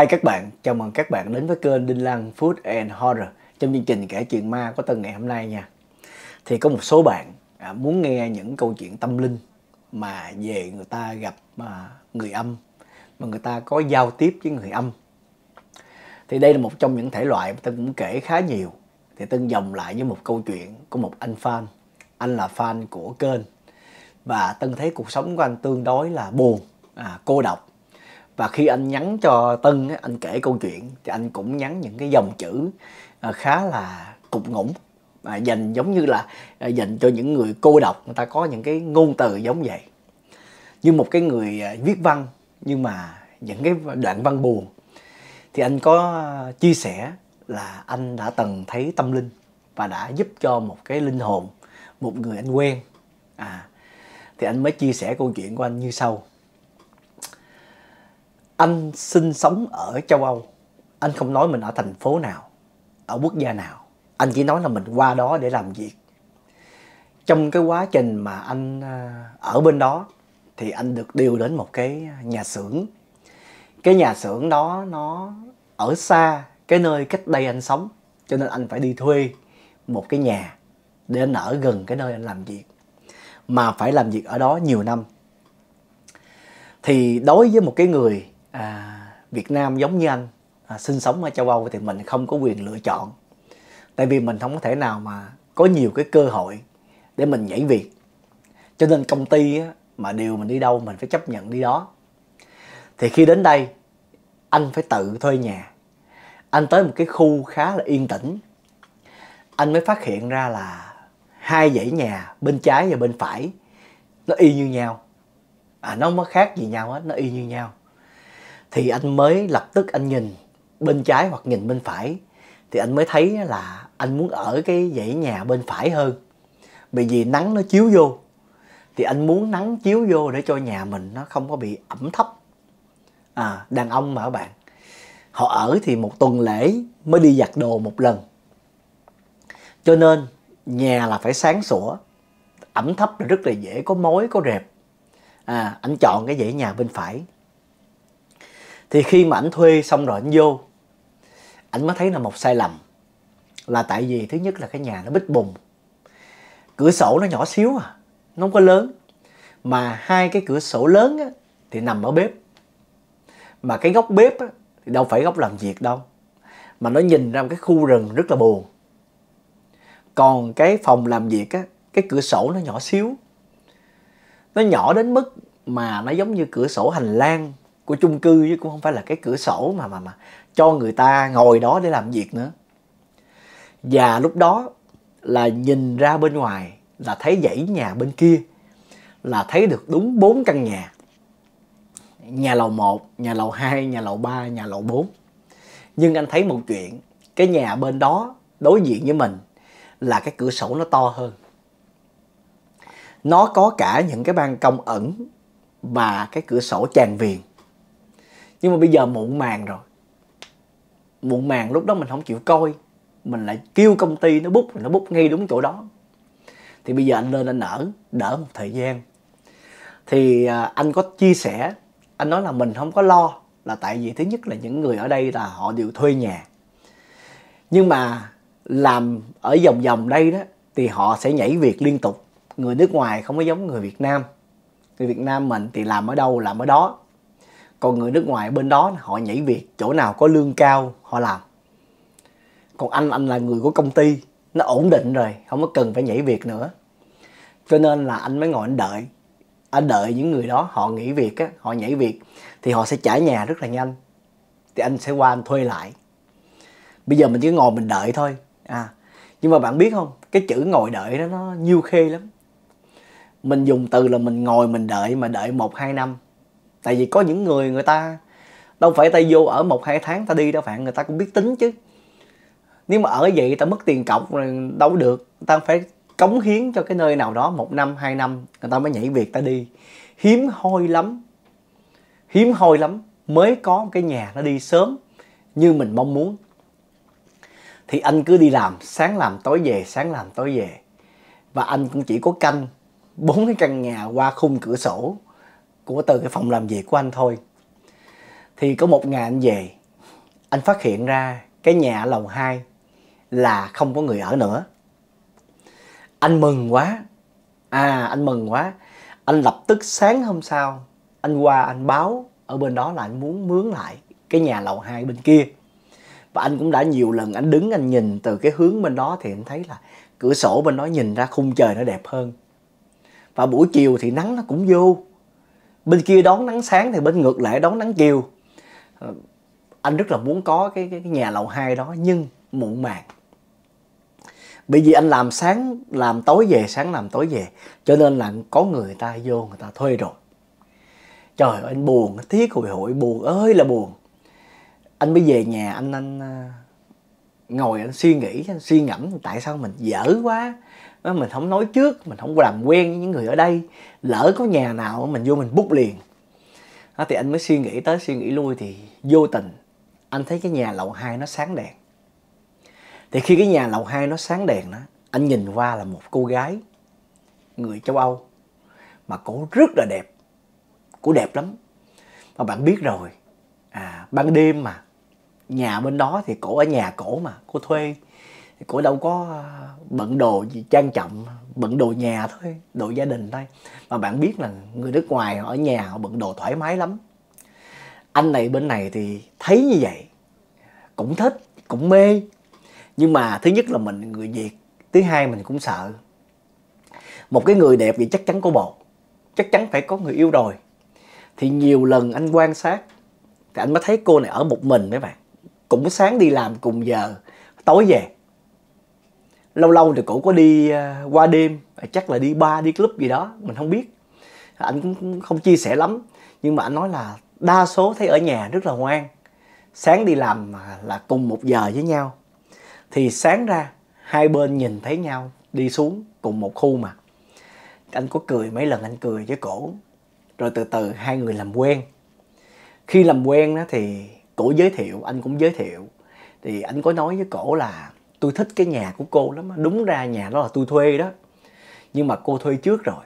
Hai các bạn, chào mừng các bạn đến với kênh Đinh Lăng Food and Horror trong chương trình kể chuyện ma của Tân ngày hôm nay nha. Thì có một số bạn à, muốn nghe những câu chuyện tâm linh mà về người ta gặp mà người âm mà người ta có giao tiếp với người âm. Thì đây là một trong những thể loại mà Tân cũng kể khá nhiều. Thì Tân dòng lại với một câu chuyện của một anh fan. Anh là fan của kênh và Tân thấy cuộc sống của anh tương đối là buồn, à, cô độc và khi anh nhắn cho Tân anh kể câu chuyện thì anh cũng nhắn những cái dòng chữ ờ, khá là cục ngủng à, dành giống như là ờ, dành cho những người cô độc người ta có những cái ngôn từ giống vậy như một cái người ờ, viết văn nhưng mà những cái đoạn văn buồn thì anh có chia sẻ là anh đã từng thấy tâm linh và đã giúp cho một cái linh hồn một người anh quen à thì anh mới chia sẻ câu chuyện của anh như sau anh sinh sống ở châu Âu anh không nói mình ở thành phố nào ở quốc gia nào anh chỉ nói là mình qua đó để làm việc trong cái quá trình mà anh à, ở bên đó thì anh được điều đến một cái nhà xưởng cái nhà xưởng đó nó ở xa cái nơi cách đây anh sống cho nên anh phải đi thuê một cái nhà để anh ở gần cái nơi anh làm việc mà phải làm việc ở đó nhiều năm thì đối với một cái người à, Việt Nam giống như anh à, sinh sống ở châu Âu thì mình không có quyền lựa chọn tại vì mình không có thể nào mà có nhiều cái cơ hội để mình nhảy việc cho nên công ty á, mà điều mình đi đâu mình phải chấp nhận đi đó thì khi đến đây anh phải tự thuê nhà anh tới một cái khu khá là yên tĩnh anh mới phát hiện ra là hai dãy nhà bên trái và bên phải nó y như nhau à nó mới khác gì nhau hết nó y như nhau thì anh mới lập tức anh nhìn bên trái hoặc nhìn bên phải thì anh mới thấy là anh muốn ở cái dãy nhà bên phải hơn bởi vì nắng nó chiếu vô thì anh muốn nắng chiếu vô để cho nhà mình nó không có bị ẩm thấp à đàn ông mà các bạn họ ở thì một tuần lễ mới đi giặt đồ một lần cho nên nhà là phải sáng sủa ẩm thấp là rất là dễ có mối có rệp à anh chọn cái dãy nhà bên phải thì khi mà ảnh thuê xong rồi ảnh vô ảnh mới thấy là một sai lầm là tại vì thứ nhất là cái nhà nó bít bùng cửa sổ nó nhỏ xíu à nó không có lớn mà hai cái cửa sổ lớn á, thì nằm ở bếp mà cái góc bếp á, thì đâu phải góc làm việc đâu mà nó nhìn ra một cái khu rừng rất là buồn còn cái phòng làm việc á cái cửa sổ nó nhỏ xíu nó nhỏ đến mức mà nó giống như cửa sổ hành lang của chung cư chứ cũng không phải là cái cửa sổ mà mà mà cho người ta ngồi đó để làm việc nữa và lúc đó là nhìn ra bên ngoài là thấy dãy nhà bên kia là thấy được đúng bốn căn nhà nhà lầu 1, nhà lầu 2, nhà lầu 3, nhà lầu 4 nhưng anh thấy một chuyện cái nhà bên đó đối diện với mình là cái cửa sổ nó to hơn nó có cả những cái ban công ẩn và cái cửa sổ tràn viền nhưng mà bây giờ muộn màng rồi muộn màng lúc đó mình không chịu coi mình lại kêu công ty nó bút nó bút ngay đúng chỗ đó thì bây giờ anh lên anh ở đỡ một thời gian thì à, anh có chia sẻ anh nói là mình không có lo là tại vì thứ nhất là những người ở đây là họ đều thuê nhà nhưng mà làm ở vòng vòng đây đó thì họ sẽ nhảy việc liên tục người nước ngoài không có giống người việt nam người việt nam mình thì làm ở đâu làm ở đó còn người nước ngoài bên đó họ nhảy việc chỗ nào có lương cao họ làm còn anh anh là người của công ty nó ổn định rồi không có cần phải nhảy việc nữa cho nên là anh mới ngồi anh đợi anh đợi những người đó họ nghỉ việc á họ nhảy việc thì họ sẽ trả nhà rất là nhanh thì anh sẽ qua anh thuê lại bây giờ mình chỉ ngồi mình đợi thôi à nhưng mà bạn biết không cái chữ ngồi đợi đó nó nhiêu khê lắm mình dùng từ là mình ngồi mình đợi mà đợi một hai năm tại vì có những người người ta đâu phải ta vô ở một hai tháng ta đi đâu bạn người ta cũng biết tính chứ nếu mà ở vậy ta mất tiền cọc rồi đâu được ta phải cống hiến cho cái nơi nào đó một năm hai năm người ta mới nhảy việc ta đi hiếm hoi lắm hiếm hoi lắm mới có cái nhà nó đi sớm như mình mong muốn thì anh cứ đi làm sáng làm tối về sáng làm tối về và anh cũng chỉ có canh bốn cái căn nhà qua khung cửa sổ của từ cái phòng làm việc của anh thôi thì có một ngày anh về anh phát hiện ra cái nhà lầu 2 là không có người ở nữa anh mừng quá à anh mừng quá anh lập tức sáng hôm sau anh qua anh báo ở bên đó là anh muốn mướn lại cái nhà lầu 2 bên kia và anh cũng đã nhiều lần anh đứng anh nhìn từ cái hướng bên đó thì anh thấy là cửa sổ bên đó nhìn ra khung trời nó đẹp hơn và buổi chiều thì nắng nó cũng vô bên kia đón nắng sáng thì bên ngược lại đón nắng chiều ờ, anh rất là muốn có cái, cái, cái nhà lầu 2 đó nhưng muộn màng bởi vì anh làm sáng làm tối về sáng làm tối về cho nên là có người ta vô người ta thuê rồi trời ơi anh buồn tiếc hồi hội buồn ơi là buồn anh mới về nhà anh anh à, ngồi anh suy nghĩ anh suy ngẫm tại sao mình dở quá mình không nói trước mình không làm quen với những người ở đây lỡ có nhà nào mình vô mình bút liền đó, thì anh mới suy nghĩ tới suy nghĩ lui thì vô tình anh thấy cái nhà lầu 2 nó sáng đèn thì khi cái nhà lầu 2 nó sáng đèn đó anh nhìn qua là một cô gái người châu âu mà cổ rất là đẹp cổ đẹp lắm mà bạn biết rồi à ban đêm mà nhà bên đó thì cổ ở nhà cổ mà cô thuê cổ đâu có à, bận đồ gì trang trọng bận đồ nhà thôi đồ gia đình thôi mà bạn biết là người nước ngoài ở nhà họ bận đồ thoải mái lắm anh này bên này thì thấy như vậy cũng thích cũng mê nhưng mà thứ nhất là mình người việt thứ hai mình cũng sợ một cái người đẹp thì chắc chắn có bồ chắc chắn phải có người yêu rồi thì nhiều lần anh quan sát thì anh mới thấy cô này ở một mình mấy bạn cũng sáng đi làm cùng giờ tối về lâu lâu thì cổ có đi à, qua đêm à, chắc là đi bar đi club gì đó mình không biết anh cũng không chia sẻ lắm nhưng mà anh nói là đa số thấy ở nhà rất là ngoan sáng đi làm là cùng một giờ với nhau thì sáng ra hai bên nhìn thấy nhau đi xuống cùng một khu mà anh có cười mấy lần anh cười với cổ rồi từ từ hai người làm quen khi làm quen đó thì cổ giới thiệu anh cũng giới thiệu thì anh có nói với cổ là tôi thích cái nhà của cô lắm đúng ra nhà đó là tôi thuê đó nhưng mà cô thuê trước rồi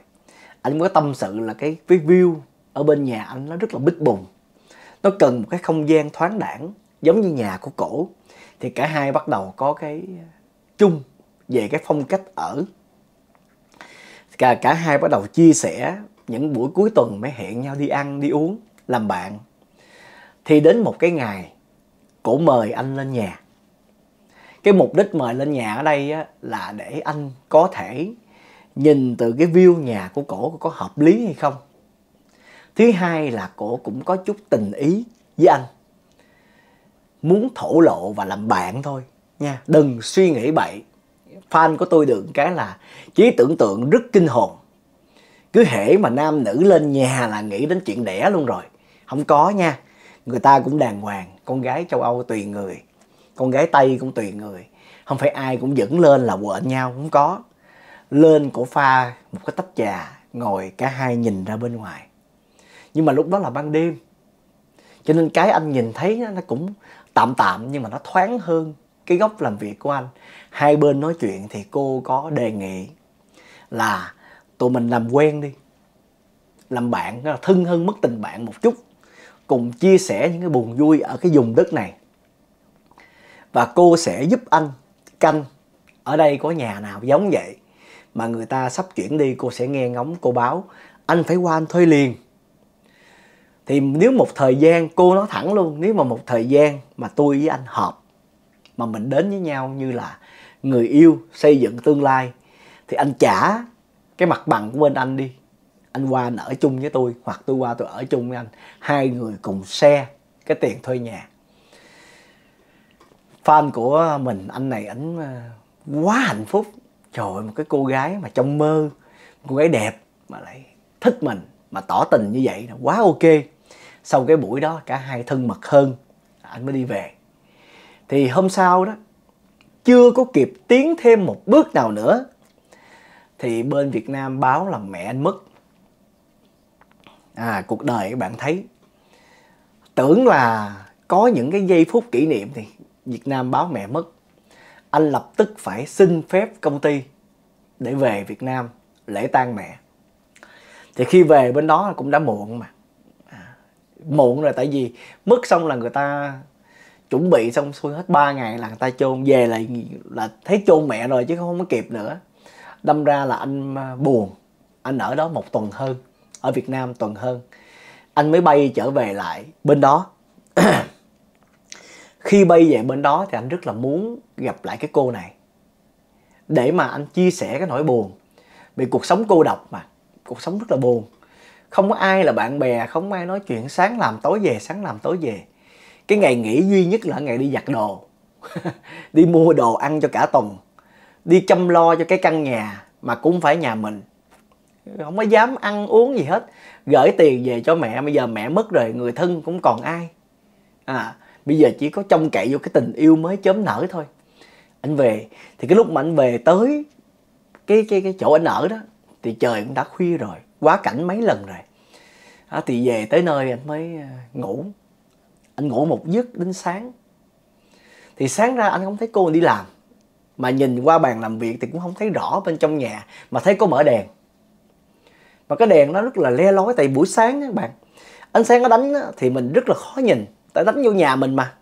anh có tâm sự là cái cái view ở bên nhà anh nó rất là bích bùng nó cần một cái không gian thoáng đẳng giống như nhà của cổ thì cả hai bắt đầu có cái ờ, chung về cái phong cách ở cả cả hai bắt đầu chia sẻ những buổi cuối tuần mới hẹn nhau đi ăn đi uống làm bạn thì đến một cái ngày cổ mời anh lên nhà cái mục đích mời lên nhà ở đây á, là để anh có thể nhìn từ cái view nhà của cổ có hợp lý hay không thứ hai là cổ cũng có chút tình ý với anh muốn thổ lộ và làm bạn thôi nha đừng suy nghĩ bậy fan của tôi được cái là trí tưởng tượng rất kinh hồn cứ hễ mà nam nữ lên nhà là nghĩ đến chuyện đẻ luôn rồi không có nha người ta cũng đàng hoàng con gái châu âu tùy người con gái tây cũng tùy người không phải ai cũng dẫn lên là quện nhau cũng có lên cổ pha một cái tách trà ngồi cả hai nhìn ra bên ngoài nhưng mà lúc đó là ban đêm cho nên cái anh nhìn thấy nó, cũng tạm tạm nhưng mà nó thoáng hơn cái góc làm việc của anh hai bên nói chuyện thì cô có đề nghị là tụi mình làm quen đi làm bạn thân hơn mất tình bạn một chút cùng chia sẻ những cái buồn vui ở cái vùng đất này và cô sẽ giúp anh canh ở đây có nhà nào giống vậy mà người ta sắp chuyển đi cô sẽ nghe ngóng cô báo anh phải qua anh thuê liền thì nếu một thời gian cô nói thẳng luôn nếu mà một thời gian mà tôi với anh hợp mà mình đến với nhau như là người yêu xây dựng tương lai thì anh trả cái mặt bằng của bên anh đi anh qua anh ở chung với tôi hoặc tôi qua tôi ở chung với anh hai người cùng xe cái tiền thuê nhà fan của mình anh này ảnh ờ, quá hạnh phúc trời ơi một cái cô gái mà trong mơ cô gái đẹp mà lại thích mình mà tỏ tình như vậy là quá ok sau cái buổi đó cả hai thân mật hơn anh mới đi về thì hôm sau đó chưa có kịp tiến thêm một bước nào nữa thì bên Việt Nam báo là mẹ anh mất à cuộc đời các bạn thấy tưởng là có những cái giây phút kỷ niệm thì Việt Nam báo mẹ mất anh lập tức phải xin phép công ty để về Việt Nam lễ tang mẹ thì khi về bên đó cũng đã muộn mà à, muộn rồi tại vì mất xong là người ta chuẩn bị xong xuôi hết 3 ngày là người ta chôn về lại là thấy chôn mẹ rồi chứ không có kịp nữa đâm ra là anh à, buồn anh ở đó một tuần hơn ở Việt Nam tuần hơn anh mới bay trở về lại bên đó khi bay về bên đó thì anh rất là muốn gặp lại cái cô này để mà anh chia sẻ cái nỗi buồn vì cuộc sống cô độc mà cuộc sống rất là buồn không có ai là bạn bè không ai nói chuyện sáng làm tối về sáng làm tối về cái ngày nghỉ duy nhất là ngày đi giặt đồ đi mua đồ ăn cho cả tuần đi chăm lo cho cái căn nhà mà cũng phải nhà mình không có dám ăn uống gì hết gửi tiền về cho mẹ bây giờ mẹ mất rồi người thân cũng còn ai à bây giờ chỉ có trông cậy vô cái tình yêu mới chớm nở thôi anh về thì cái lúc mà anh về tới cái cái cái chỗ anh ở đó thì trời cũng đã khuya rồi quá cảnh mấy lần rồi à, thì về tới nơi anh mới à, ngủ anh ngủ một giấc đến sáng thì sáng ra anh không thấy cô đi làm mà nhìn qua bàn làm việc thì cũng không thấy rõ bên trong nhà mà thấy có mở đèn mà cái đèn nó rất là le lói tại buổi sáng các bạn ánh sáng nó đánh thì mình rất là khó nhìn tại đánh vô nhà mình mà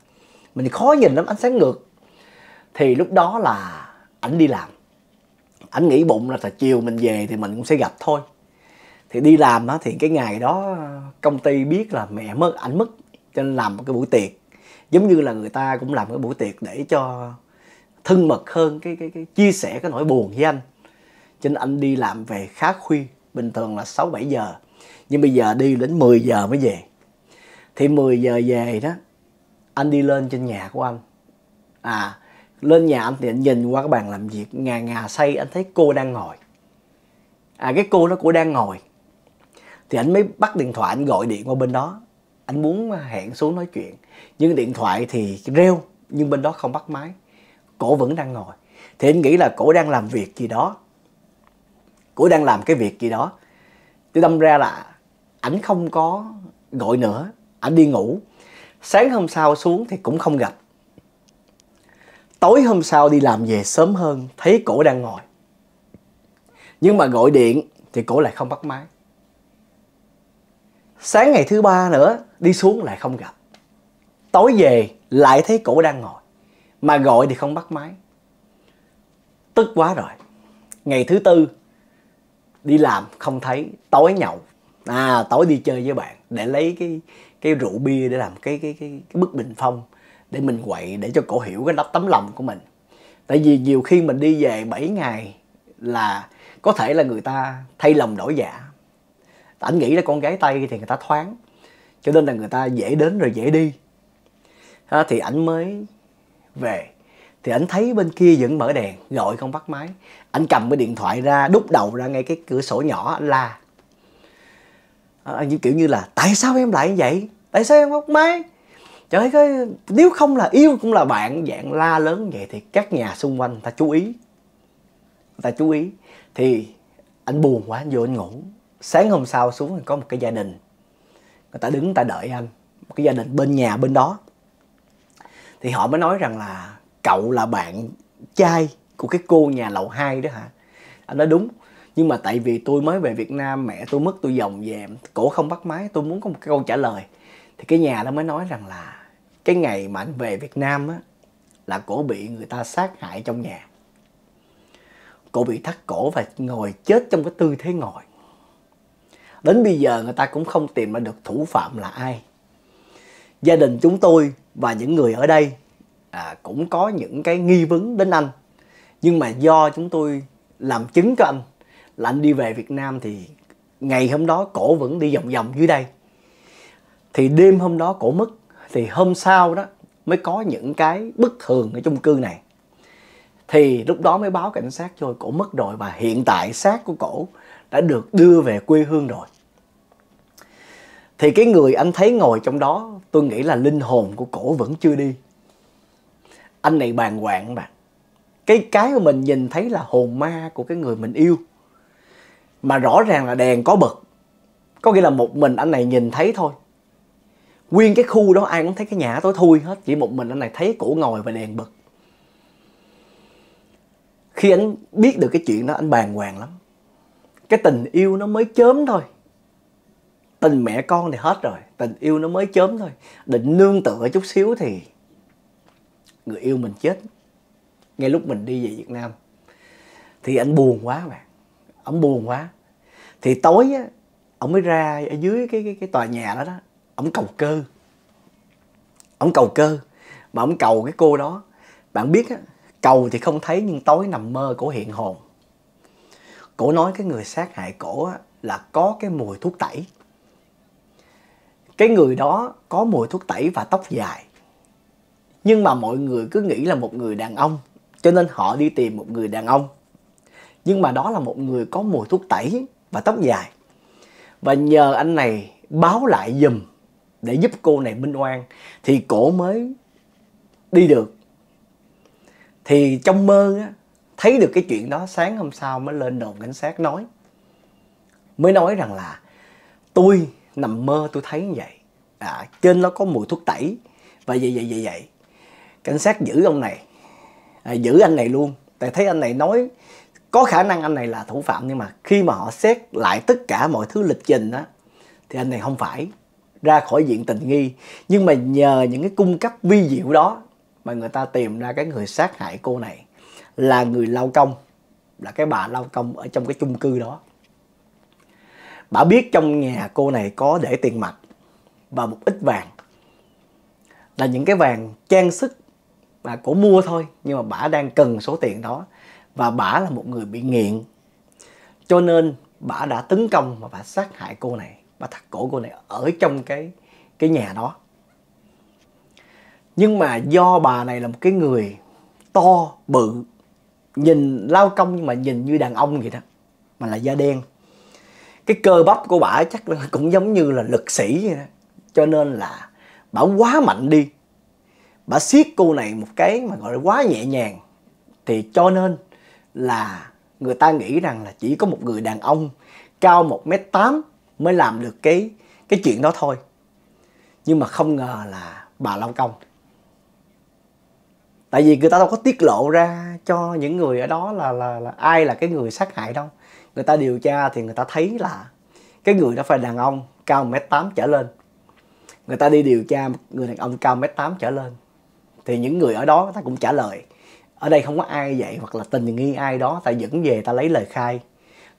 mình khó nhìn lắm ánh sáng ngược thì lúc đó là ảnh đi làm ảnh nghĩ bụng là, là chiều mình về thì mình cũng sẽ gặp thôi thì đi làm á, thì cái ngày đó công ty biết là mẹ mất ảnh mất cho nên làm một cái buổi tiệc giống như là người ta cũng làm cái buổi tiệc để cho thân mật hơn cái cái, cái chia sẻ cái nỗi buồn với anh cho nên anh đi làm về khá khuya bình thường là 6 7 giờ nhưng bây giờ đi đến 10 giờ mới về thì 10 giờ về đó anh đi lên trên nhà của anh à lên nhà anh thì anh nhìn qua cái bàn làm việc ngà ngà say anh thấy cô đang ngồi à cái cô đó cô đang ngồi thì anh mới bắt điện thoại anh gọi điện qua bên đó anh muốn hẹn xuống nói chuyện nhưng điện thoại thì reo nhưng bên đó không bắt máy cổ vẫn đang ngồi thì anh nghĩ là cổ đang làm việc gì đó cổ đang làm cái việc gì đó thì đâm ra là ảnh không có gọi nữa ảnh đi ngủ sáng hôm sau xuống thì cũng không gặp tối hôm sau đi làm về sớm hơn thấy cổ đang ngồi nhưng mà gọi điện thì cổ lại không bắt máy sáng ngày thứ ba nữa đi xuống lại không gặp tối về lại thấy cổ đang ngồi mà gọi thì không bắt máy tức quá rồi ngày thứ tư đi làm không thấy tối nhậu à tối đi chơi với bạn để lấy cái cái rượu bia để làm cái cái cái, cái bức bình phong để mình quậy để cho cổ hiểu cái tấm lòng của mình tại vì nhiều khi mình đi về 7 ngày là có thể là người ta thay lòng đổi dạ ảnh nghĩ là con gái tây thì người ta thoáng cho nên là người ta dễ đến rồi dễ đi à, thì ảnh mới về thì ảnh thấy bên kia vẫn mở đèn gọi không bắt máy ảnh cầm cái điện thoại ra đúc đầu ra ngay cái cửa sổ nhỏ ảnh la à, như kiểu như là tại sao em lại vậy tại sao em không máy trời ơi nếu không là yêu cũng là bạn dạng la lớn vậy thì các nhà xung quanh ta chú ý ta chú ý thì anh buồn quá anh vô anh ngủ sáng hôm sau xuống có một cái gia đình người ta đứng người ta đợi anh một cái gia đình bên nhà bên đó thì họ mới nói rằng là cậu là bạn trai của cái cô nhà lầu 2 đó hả anh nói đúng nhưng mà tại vì tôi mới về Việt Nam mẹ tôi mất tôi dòng về cổ không bắt máy tôi muốn có một câu trả lời thì cái nhà nó mới nói rằng là cái ngày mà anh về Việt Nam á là cổ bị người ta sát hại trong nhà cổ bị thắt cổ và ngồi chết trong cái tư thế ngồi đến bây giờ người ta cũng không tìm ra được thủ phạm là ai gia đình chúng tôi và những người ở đây à, cũng có những cái nghi vấn đến anh nhưng mà do chúng tôi làm chứng cho anh là anh đi về Việt Nam thì ngày hôm đó cổ vẫn đi vòng vòng dưới đây thì đêm hôm đó cổ mất thì hôm sau đó mới có những cái bất thường ở chung cư này thì lúc đó mới báo cảnh sát cho cổ mất rồi và hiện tại xác của cổ đã được đưa về quê hương rồi thì cái người anh thấy ngồi trong đó tôi nghĩ là linh hồn của cổ vẫn chưa đi anh này bàn hoàng mà cái cái mà mình nhìn thấy là hồn ma của cái người mình yêu mà rõ ràng là đèn có bật có nghĩa là một mình anh này nhìn thấy thôi nguyên cái khu đó ai cũng thấy cái nhà tối thui hết chỉ một mình anh này thấy cổ ngồi và đèn bật khi anh biết được cái chuyện đó anh bàng hoàng lắm cái tình yêu nó mới chớm thôi tình mẹ con thì hết rồi tình yêu nó mới chớm thôi định nương tựa chút xíu thì người yêu mình chết ngay lúc mình đi về việt nam thì anh buồn quá mà ông buồn quá thì tối á ông mới ra ở dưới cái cái, cái tòa nhà đó đó ông cầu cơ ông cầu cơ mà ông cầu cái cô đó bạn biết á cầu thì không thấy nhưng tối nằm mơ cổ hiện hồn cổ nói cái người sát hại cổ á, là có cái mùi thuốc tẩy cái người đó có mùi thuốc tẩy và tóc dài nhưng mà mọi người cứ nghĩ là một người đàn ông cho nên họ đi tìm một người đàn ông nhưng mà đó là một người có mùi thuốc tẩy và tóc dài và nhờ anh này báo lại giùm để giúp cô này minh oan thì cổ mới đi được thì trong mơ á, thấy được cái chuyện đó sáng hôm sau mới lên đồn cảnh sát nói mới nói rằng là tôi nằm mơ tôi thấy như vậy à, trên nó có mùi thuốc tẩy và vậy vậy vậy vậy cảnh sát giữ ông này à, giữ anh này luôn tại thấy anh này nói có khả năng anh này là thủ phạm nhưng mà khi mà họ xét lại tất cả mọi thứ lịch trình đó thì anh này không phải ra khỏi diện tình nghi nhưng mà nhờ những cái cung cấp vi diệu đó mà người ta tìm ra cái người sát hại cô này là người lao công là cái bà lao công ở trong cái chung cư đó bà biết trong nhà cô này có để tiền mặt và một ít vàng là những cái vàng trang sức bà cổ mua thôi nhưng mà bà đang cần số tiền đó và bả là một người bị nghiện cho nên bả đã tấn công và bả sát hại cô này bả thắt cổ cô này ở trong cái cái nhà đó nhưng mà do bà này là một cái người to bự nhìn lao công nhưng mà nhìn như đàn ông vậy đó mà là da đen cái cơ bắp của bả chắc là cũng giống như là lực sĩ vậy đó. cho nên là bả quá mạnh đi bả siết cô này một cái mà gọi là quá nhẹ nhàng thì cho nên là người ta nghĩ rằng là chỉ có một người đàn ông cao 1m8 mới làm được cái cái chuyện đó thôi. Nhưng mà không ngờ là bà Long Công. Tại vì người ta đâu có tiết lộ ra cho những người ở đó là là, là ai là cái người sát hại đâu. Người ta điều tra thì người ta thấy là cái người đó phải đàn ông cao 1m8 trở lên. Người ta đi điều tra người đàn ông cao 1m8 trở lên. Thì những người ở đó người ta cũng trả lời ở đây không có ai vậy hoặc là tình nghi ai đó ta dẫn về ta lấy lời khai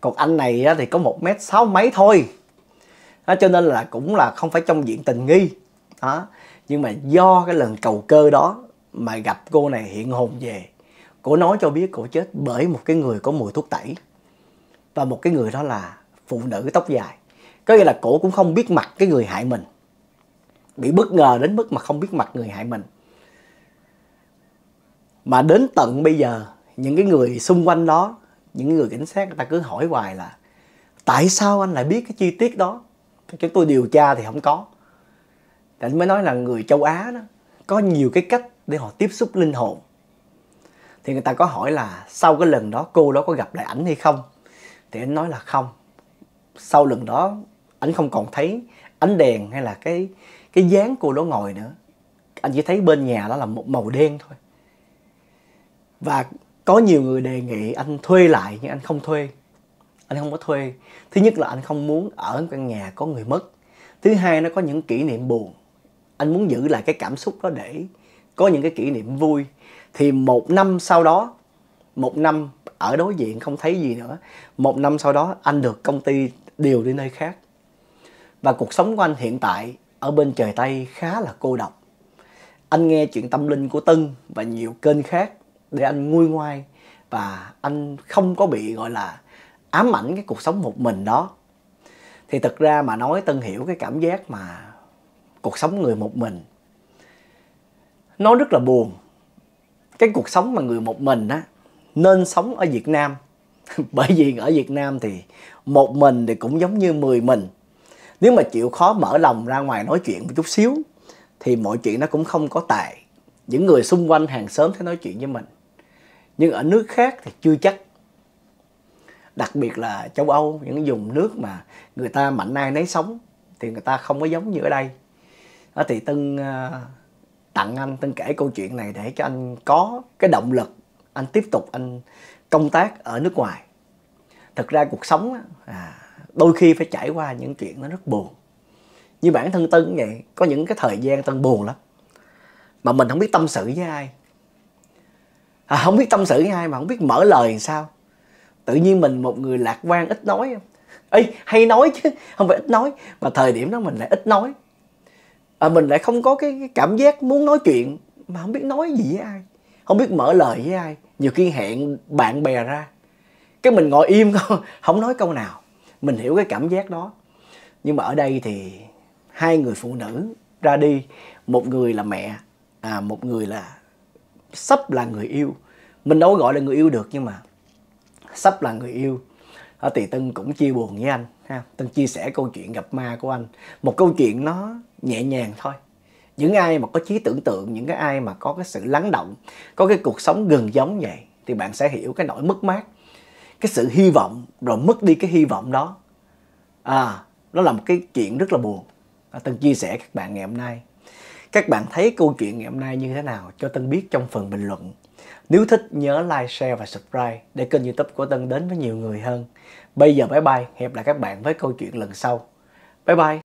còn anh này thì có một mét sáu mấy thôi đó, cho nên là cũng là không phải trong diện tình nghi đó nhưng mà do cái lần cầu cơ đó mà gặp cô này hiện hồn về cổ nói cho biết cổ chết bởi một cái người có mùi thuốc tẩy và một cái người đó là phụ nữ tóc dài có nghĩa là cổ cũng không biết mặt cái người hại mình bị bất ngờ đến mức mà không biết mặt người hại mình mà đến tận bây giờ những cái người xung quanh đó những người cảnh sát người ta cứ hỏi hoài là tại sao anh lại biết cái chi tiết đó chúng tôi điều tra thì không có thì anh mới nói là người châu á đó có nhiều cái cách để họ tiếp xúc linh hồn thì người ta có hỏi là sau cái lần đó cô đó có gặp lại ảnh hay không thì anh nói là không sau lần đó anh không còn thấy ánh đèn hay là cái cái dáng cô đó ngồi nữa anh chỉ thấy bên nhà đó là một màu đen thôi và có nhiều người đề nghị anh thuê lại nhưng anh không thuê anh không có thuê thứ nhất là anh không muốn ở căn nhà có người mất thứ hai nó có những kỷ niệm buồn anh muốn giữ lại cái cảm xúc đó để có những cái kỷ niệm vui thì một năm sau đó một năm ở đối diện không thấy gì nữa một năm sau đó anh được công ty điều đi nơi khác và cuộc sống của anh hiện tại ở bên trời tây khá là cô độc anh nghe chuyện tâm linh của tân và nhiều kênh khác để anh nguôi ngoai và anh không có bị gọi là ám ảnh cái cuộc sống một mình đó thì thực ra mà nói tân hiểu cái cảm giác mà cuộc sống người một mình nó rất là buồn cái cuộc sống mà người một mình á nên sống ở việt nam bởi vì ở việt nam thì một mình thì cũng giống như mười mình nếu mà chịu khó mở lòng ra ngoài nói chuyện một chút xíu thì mọi chuyện nó cũng không có tệ những người xung quanh hàng xóm thấy nói chuyện với mình nhưng ở nước khác thì chưa chắc đặc biệt là châu âu những vùng nước mà người ta mạnh ai nấy sống thì người ta không có giống như ở đây đó thì tân ờ, tặng anh tân kể câu chuyện này để cho anh có cái động lực anh tiếp tục anh công tác ở nước ngoài thực ra cuộc sống à, đôi khi phải trải qua những chuyện nó rất buồn như bản thân tân vậy có những cái thời gian tân buồn lắm mà mình không biết tâm sự với ai à, không biết tâm sự với ai mà không biết mở lời làm sao tự nhiên mình một người lạc quan ít nói không ấy hay nói chứ không phải ít nói mà thời điểm đó mình lại ít nói à, mình lại không có cái, cái cảm giác muốn nói chuyện mà không biết nói gì với ai không biết mở lời với ai nhiều khi hẹn bạn bè ra cái mình ngồi im không không nói câu nào mình hiểu cái cảm giác đó nhưng mà ở đây thì hai người phụ nữ ra đi một người là mẹ à, một người là sắp là người yêu mình đâu có gọi là người yêu được nhưng mà sắp là người yêu à, thì tân cũng chia buồn với anh ha tân chia sẻ câu chuyện gặp ma của anh một câu chuyện nó nhẹ nhàng thôi những ai mà có trí tưởng tượng những cái ai mà có cái sự lắng động có cái cuộc sống gần giống vậy thì bạn sẽ hiểu cái nỗi mất mát cái sự hy vọng rồi mất đi cái hy vọng đó à nó là một cái chuyện rất là buồn à, tân chia sẻ các bạn ngày hôm nay các bạn thấy câu chuyện ngày hôm nay như thế nào cho Tân biết trong phần bình luận. Nếu thích nhớ like, share và subscribe để kênh youtube của Tân đến với nhiều người hơn. Bây giờ bye bye, hẹn gặp lại các bạn với câu chuyện lần sau. Bye bye!